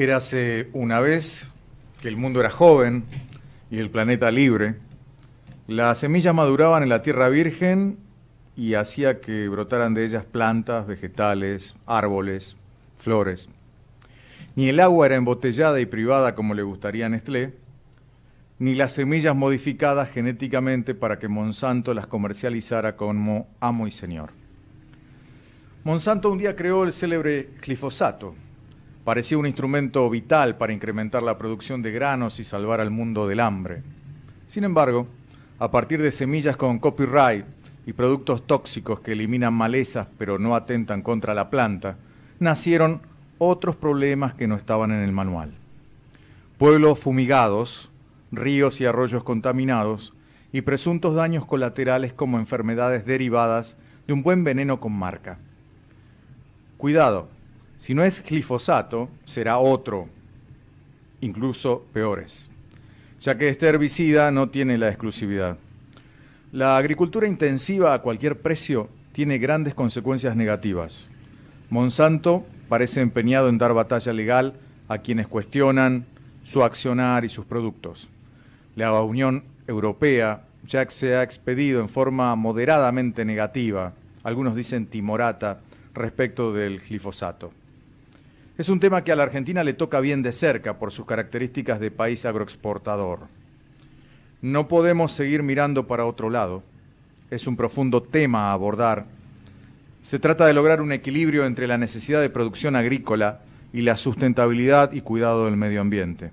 Érase una vez que el mundo era joven y el planeta libre. Las semillas maduraban en la tierra virgen y hacía que brotaran de ellas plantas, vegetales, árboles, flores. Ni el agua era embotellada y privada como le gustaría a Nestlé, ni las semillas modificadas genéticamente para que Monsanto las comercializara como amo y señor. Monsanto un día creó el célebre glifosato, parecía un instrumento vital para incrementar la producción de granos y salvar al mundo del hambre. Sin embargo, a partir de semillas con copyright y productos tóxicos que eliminan malezas pero no atentan contra la planta, nacieron otros problemas que no estaban en el manual. Pueblos fumigados, ríos y arroyos contaminados y presuntos daños colaterales como enfermedades derivadas de un buen veneno con marca. Cuidado, si no es glifosato, será otro, incluso peores, ya que este herbicida no tiene la exclusividad. La agricultura intensiva a cualquier precio tiene grandes consecuencias negativas. Monsanto parece empeñado en dar batalla legal a quienes cuestionan su accionar y sus productos. La Unión Europea ya se ha expedido en forma moderadamente negativa, algunos dicen timorata, respecto del glifosato. Es un tema que a la Argentina le toca bien de cerca por sus características de país agroexportador. No podemos seguir mirando para otro lado. Es un profundo tema a abordar. Se trata de lograr un equilibrio entre la necesidad de producción agrícola y la sustentabilidad y cuidado del medio ambiente.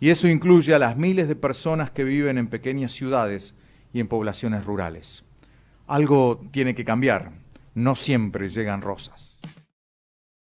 Y eso incluye a las miles de personas que viven en pequeñas ciudades y en poblaciones rurales. Algo tiene que cambiar. No siempre llegan rosas.